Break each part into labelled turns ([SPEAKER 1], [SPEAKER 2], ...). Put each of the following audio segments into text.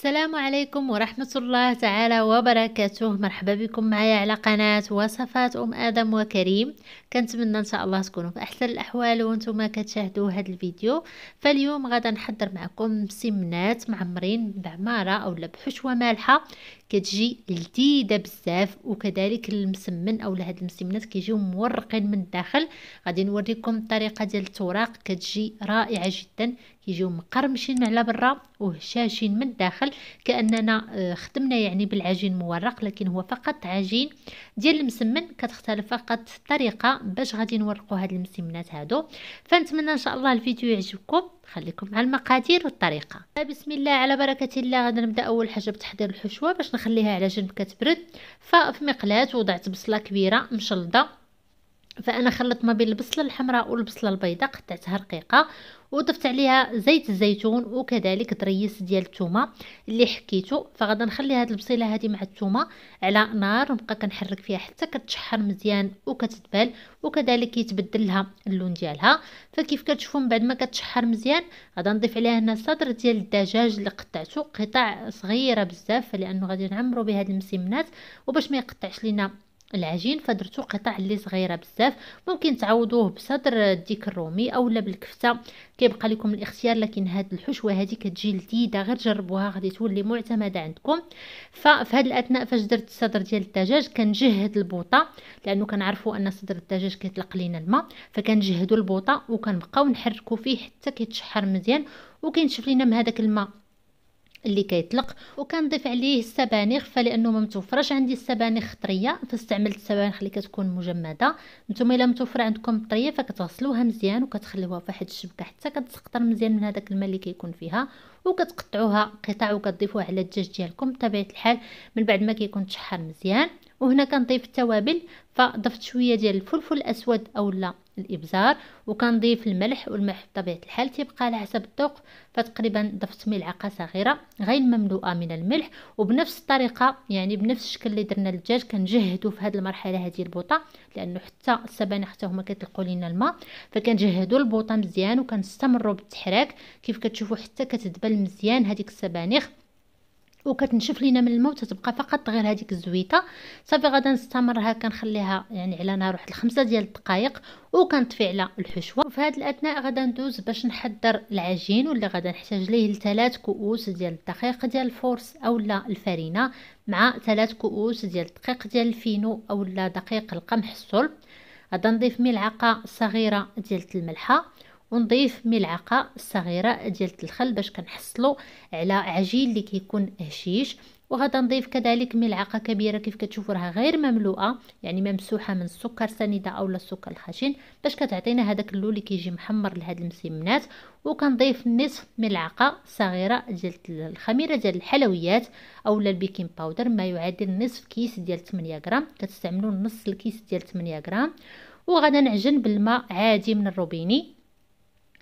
[SPEAKER 1] السلام عليكم ورحمة الله تعالى وبركاته مرحبا بكم معايا على قناة وصفات أم آدم وكريم كنتمنى إن شاء الله تكونوا في أحسن الأحوال وانتم كتشاهدوا هذا الفيديو فاليوم غدا نحضر معكم سمنات معمرين بعمارة أو بحشوة مالحة كتجي لذيذه بزاف وكذلك المسمن او هاد المسمنات كيجيو مورقين من الداخل غادي نوريكم الطريقه ديال التوراق كتجي رائعه جدا كيجيو مقرمشين على برا وهشاشين من الداخل كاننا آه، خدمنا يعني بالعجين مورق لكن هو فقط عجين ديال المسمن كتختلف فقط الطريقه باش غادي نورقوا هاد المسمنات هادو فنتمنى ان شاء الله الفيديو يعجبكم خليكم مع المقادير والطريقه بسم الله على بركه الله غادي نبدا اول حاجه بتحضير الحشوه باش نخليها على جنب كتبرد ففي مقلاه وضعت بصله كبيره مشلضه فانا خلطت ما بين البصله الحمراء والبصله البيضاء قطعتها رقيقه وضفت عليها زيت الزيتون وكذلك دريس ديال الثومه اللي حكيته فغادي نخلي هاد البصيله هادي مع الثومه على نار نبقى كنحرك فيها حتى كتشحر مزيان وكتدبل وكذلك يتبدل لها اللون ديالها فكيف كتشوفوا من بعد ما كتشحر مزيان غادي نضيف عليها هنا صدر ديال الدجاج اللي قطعته قطع صغيره بزاف لانه غادي نعمرو بهاد المسمنات وباش ما يقطعش لينا العجين فدرتو قطع اللي صغيره بزاف ممكن تعوضوه بصدر الديك الرومي اولا بالكفته كيبقى لكم الاختيار لكن هاد الحشوه هذه كتجي لذيذه غير جربوها غادي تولي معتمده عندكم ففي هاد الاثناء فاش درت الصدر ديال الدجاج كنجهد البوطه لانه كنعرفوا ان صدر الدجاج كيطلق لينا الماء فكنجهدوا البوطه وكنبقاو نحركوا فيه حتى كيتشحر مزيان وكينشف لينا من هذاك الماء اللي كيطلق وكنضيف عليه السبانخ فلانه ما متوفرش عندي السبانخ خطريه فاستعملت السبانخ اللي كتكون مجمده نتوما الا متوفره عندكم طريه فكتغسلوها مزيان وكتخليوها في واحد الشبكه حتى كتسقطر مزيان من هذاك الماء اللي كيكون فيها وكتقطعوها قطع وكتضيفوها على الدجاج ديالكم بطبيعه الحال من بعد ما كيكون تشحر مزيان وهنا كنضيف التوابل فضفت شويه ديال الفلفل الاسود اولا الابزار وكنضيف الملح والملح بطبيعه الحال تيبقى على حسب الذوق فتقريبا ضفت ملعقه صغيره غير مملوءه من الملح وبنفس الطريقه يعني بنفس الشكل اللي درنا الدجاج كنجهدو في هذه المرحله هذه البوطه لانه حتى السبانخ حتى هما كيطلقوا لينا الماء فكنجهدو البوطه مزيان وكنستمروا بالتحراك كيف كتشوفوا حتى كتدبل مزيان هذيك السبانخ وكتنشف لينا من الماء وتتبقى فقط غير هذيك الزويته صافي غادا هكا كنخليها يعني على نار واحد الخمسة ديال الدقائق وكنطفي على الحشوه وفي هذه الاثناء غادا ندوز باش نحضر العجين واللي غادا نحتاج ليه لثلاث كؤوس ديال الدقيق ديال الفورس اولا الفرينه مع ثلاث كؤوس ديال الدقيق ديال الفينو اولا دقيق القمح الصلب غادا نضيف ملعقه صغيره ديال الملحه ونضيف ملعقه صغيره ديال الخل باش كنحصلوا على عجين اللي كيكون هشيش وغادا نضيف كذلك ملعقه كبيره كيف كتشوفوا راها غير مملوءه يعني ممسوحه من السكر سنيده اولا السكر الخشن باش كتعطينا هذاك اللون اللي كيجي محمر لهاد المسمنات وكنضيف نصف ملعقه صغيره ديال الخميره ديال الحلويات اولا البيكنج باودر ما يعادل نصف كيس ديال 8 غرام كتستعملوا نص الكيس ديال 8 غرام وغادا نعجن بالماء عادي من الروبيني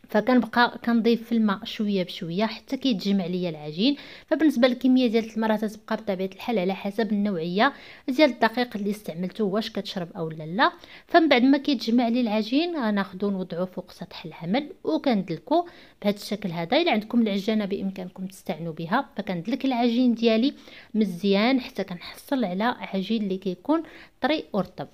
[SPEAKER 1] فكنبقى كنضيف في الماء شويه بشويه حتى كيتجمع ليا العجين فبالنسبه للكميه ديال التمره تتبقى بطبيعه الحال على حسب النوعيه ديال الدقيق اللي استعملته واش كتشرب اولا لا فمن بعد ما كيتجمع لي العجين غناخذو نوضعو فوق سطح العمل وكندلكو بهذا الشكل هذا الا عندكم العجانه بامكانكم تستعنوا بها فكندلك العجين ديالي مزيان حتى كنحصل على عجين اللي كيكون طري ورطب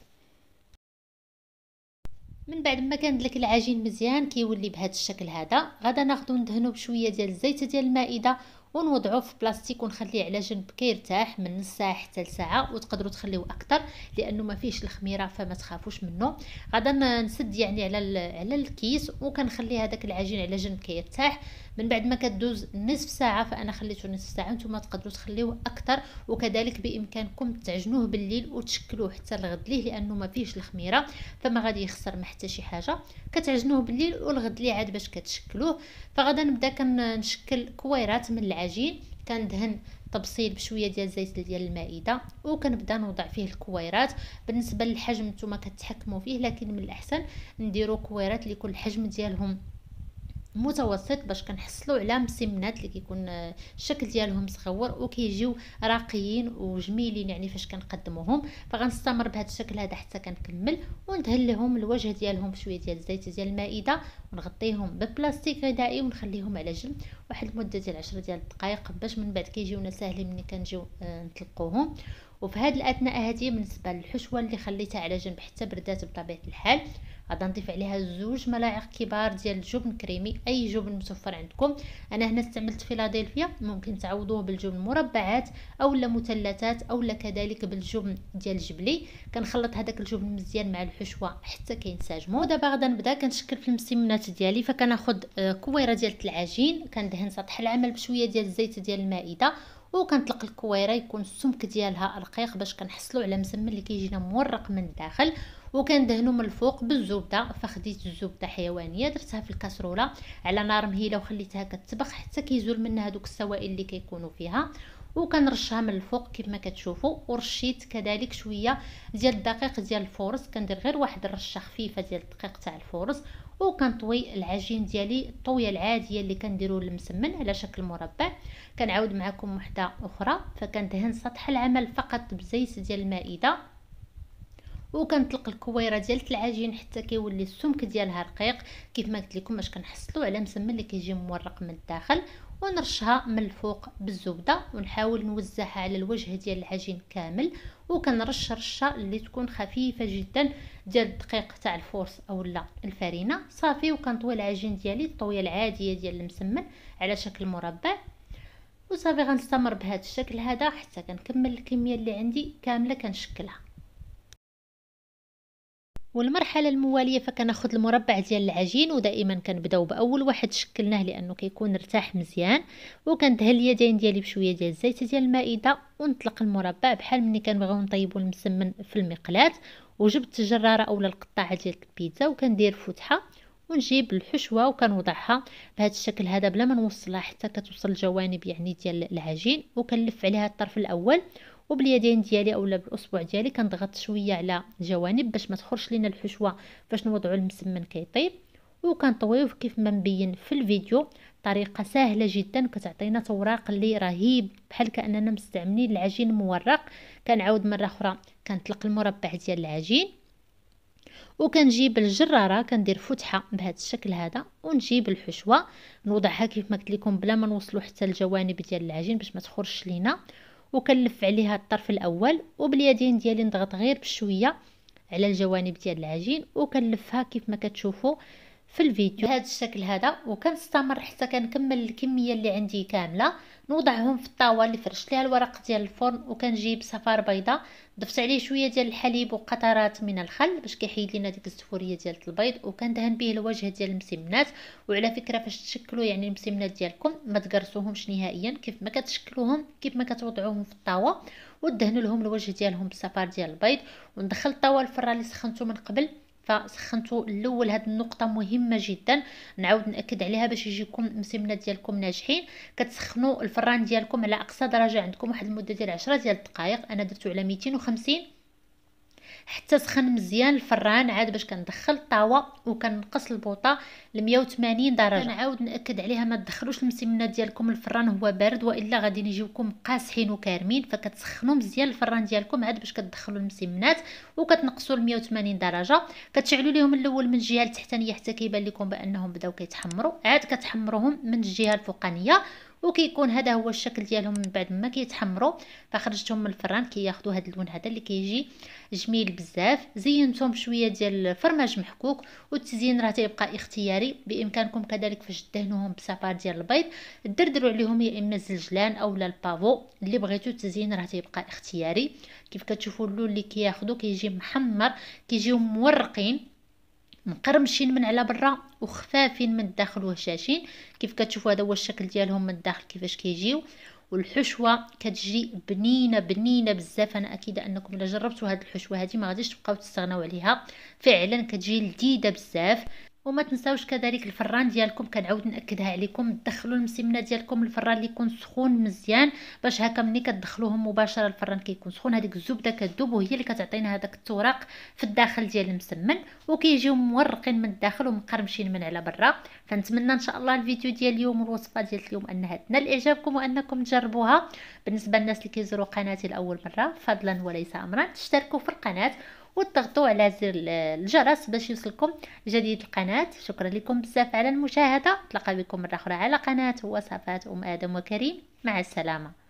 [SPEAKER 1] من بعد ما كان لك العجين مزيان كيولي بهذا الشكل هذا غدا ناخدو ندهنو بشويه ديال الزيت ديال المائده ونوضعه في بلاستيك ونخليه على جنب كيرتاح من نص ساعه حتى لساعه وتقدروا تخليوه اكثر لانه ما فيهش الخميره فما تخافوش منه غدا نسد يعني على على الكيس وكنخلي هذاك العجين على جنب كيرتاح كي من بعد ما كدوز نصف ساعه فانا خليته نصف ساعه نتوما تقدروا تخليوه اكثر وكذلك بامكانكم تعجنوه بالليل وتشكلوه حتى الغد ليه لانه ما فيهش الخميره فما غادي يخسر ما حتى شي حاجه كتعجنوه بالليل والغد ليه عاد باش كتشكلوه فغادا نبدا كنشكل كويرات من العجين كندهن الطبسيل بشويه ديال الزيت ديال المائده وكنبدا نوضع فيه الكويرات بالنسبه للحجم نتوما كتحكموا فيه لكن من الاحسن نديروا كويرات لكل حجم ديالهم متوسط باش كنحصلوا على مسمنات اللي كيكون آه، الشكل ديالهم صغور وكيجيو راقيين وجميلين يعني فاش كنقدموهم فغنستمر بهذا الشكل هذا حتى كنكمل وندهن لهم الوجه ديالهم بشويه ديال الزيت ديال المائده نغطيهم ببلاستيك غذائي ونخليهم على جنب واحد المده ديال 10 ديال الدقائق باش من بعد كيجيونا ساهلين ملي كنجيو آه، نطلقوهم وفي هذه الاثناء هذه بالنسبه للحشوه اللي خليتها على جنب حتى بردات بطبيعه الحال غادي نضيف عليها زوج ملاعق كبار ديال الجبن كريمي اي جبن متوفر عندكم انا هنا استعملت فيلادلفيا ممكن تعوضوه بالجبن مربعات اولا مثلثات اولا كذلك بالجبن ديال الجبلي كنخلط هذاك الجبن مزيان مع الحشوه حتى كينسجموا دابا غادي نبدا كنشكل في المسمنات الوصفات ديالي فكناخد آه، كويره ديال العجين كندهن سطح العمل بشويه ديال الزيت ديال المائده وكنطلق الكويره يكون السمك ديالها رقيق باش كنحصلوا على مسمن اللي كيجينا مورق من الداخل وكندهنو من الفوق بالزبده فخديت الزبده حيوانيه درتها في الكاسروله على نار مهيله وخليتها كتبخ حتى كيزول منها دوك السوائل اللي كيكونوا فيها وكنرشها من الفوق كما كتشوفوا ورشيت كذلك شويه ديال الدقيق ديال الفورس كندير غير واحد الرشه خفيفه ديال الدقيق تاع الفورس وكنطوي العجين ديالي الطويه العاديه اللي كنديرو المسمن على شكل مربع كنعاود معكم وحده اخرى فكندهن سطح العمل فقط بزيت ديال المائده وكنطلق الكويره ديال العجين حتى كيولي السمك ديالها رقيق كيف ما قلت لكم باش كنحصلوا على مسمن اللي كيجي مورق من الداخل ونرشها من الفوق بالزبده ونحاول نوزعها على الوجه ديال العجين كامل وكنرش رشه اللي تكون خفيفه جدا ديال الدقيق تاع الفورس اولا الفرينه صافي وكنطوي العجين ديالي الطويه العاديه ديال المسمن على شكل مربع وصافي غنستمر بهذا الشكل هذا حتى كنكمل الكميه اللي عندي كامله كنشكلها والمرحله المواليه فكناخذ المربع ديال العجين ودائما كنبداو باول واحد شكلناه لانه كيكون ارتاح مزيان وكندهن اليدين ديالي بشويه ديال الزيت ديال المائده ونطلق المربع بحال ملي كنبغيو نطيبو المسمن في المقلاه وجبت الجراره اولا القطاعه ديال البيتزا وكندير فتحه ونجيب الحشوه وكنوضعها بهذا الشكل هذا بلا ما نوصلها حتى كتوصل الجوانب يعني ديال العجين وكنلف عليها الطرف الاول وباليدين ديالي اولا بالاصبع ديالي كنضغط شويه على الجوانب باش ما تخرجش لينا الحشوه فاش نوضعو المسمن كيطيب وكنطويوه كيف ما مبين في الفيديو طريقه سهله جدا كتعطينا توراق اللي رهيب بحال كاننا مستعملين العجين مورق كنعاود مره اخرى كنطلق المربع ديال العجين وكنجيب الجراره كندير فتحه بهذا الشكل هذا ونجيب الحشوه نوضعها كيف ما قلت لكم بلا ما نوصلوا حتى الجوانب ديال العجين باش ما تخرجش لينا وكنلف عليها الطرف الاول وباليدين ديالي نضغط غير بشويه على الجوانب ديال العجين وكنلفها كيف ما كتشوفوا في الفيديو بهذا الشكل هذا وكنستمر حتى كنكمل الكميه اللي عندي كامله نوضعهم في الطاوه اللي فرشت ليها الورق ديال الفرن وكنجيب صفار بيضاء ضفت عليه شويه ديال الحليب وقطرات من الخل باش كيحيد لينا ديك الزفوريه ديال البيض وكندهن به الوجه ديال المسمنات وعلى فكره فاش تشكلوا يعني المسمنات ديالكم ما تقرصوهمش نهائيا كيف ما كتشكلوهم كيف ما كتوضعوهم في الطاوه ودهنوا لهم الوجه ديالهم بالصفار ديال البيض وندخل الطاوه الفران اللي سخنته من قبل فسخنتو الاول هاد النقطه مهمه جدا نعاود ناكد عليها باش يجيكم المسمنه ديالكم ناجحين كتسخنوا الفران ديالكم على اقصى درجه عندكم واحد المده ديال 10 ديال الدقائق انا درتو على 250 حتى سخن مزيان الفران عاد باش كندخل الطاوه وكنقص البوطه ل 180 درجه كنعاود ناكد عليها ما تدخلوش المسمنه ديالكم الفران هو بارد والا غادي يجيوكم قاسحين وكارمين فكتسخنوا مزيان الفران ديالكم عاد باش كتدخلوا المسمنات وكتنقصوا ل 180 درجه كتشعلوا ليهم الاول من الجهه التحتانيه حتى كيبان لكم بانهم بداو كيتحمروا عاد كتحمروهم من الجهه الفوقانيه وكيكون هذا هو الشكل ديالهم من بعد ما كيتحمروا فخرجتهم من الفران كياخذوا هذا اللون هذا اللي كيجي جميل بزاف زينتهم بشويه ديال الفرماج محكوك والتزيين راه تيبقى اختياري بامكانكم كذلك فاش دهنوهم بصفار ديال البيض دردروا عليهم يا اما الزلجلان اولا البافو اللي بغيتو التزيين راه تيبقى اختياري كيف كتشوفوا اللون اللي كياخذوا كيجي محمر كيجيو مورقين مقرمشين من على برا وخفافين من الداخل وهشاشين كيف كتشوفوا هذا هو الشكل ديالهم من الداخل كيفاش كيجيو والحشوه كتجي بنينه بنينه بزاف انا اكيده انكم الا جربتوا هذه الحشوه هذه ما غاديش تبقاو تستغناو عليها فعلا كتجي لذيذه بزاف وما تنساوش كذلك الفران ديالكم كنعاود ناكدها عليكم دخلوا المسمنه ديالكم الفران اللي يكون سخون مزيان باش هكا ملي كتدخلوهم مباشره الفران كيكون كي سخون هذيك الزبده كتذوب وهي اللي كتعطينا هذاك التوراق في الداخل ديال المسمن وكيجيو مورقين من الداخل ومقرمشين من على برا فنتمنى ان شاء الله الفيديو ديال اليوم والوصفه ديال اليوم انها تنال اعجابكم وانكم تجربوها بالنسبه للناس اللي كيزوروا قناتي لاول مره فضلا وليس امرا تشتركوا في القناه وتضغطوا على زر الجرس باش يوصلكم جديد القناة شكرا لكم بزاف على المشاهدة نتلاقى بكم مرة أخرى على قناة وصفات أم آدم وكريم مع السلامة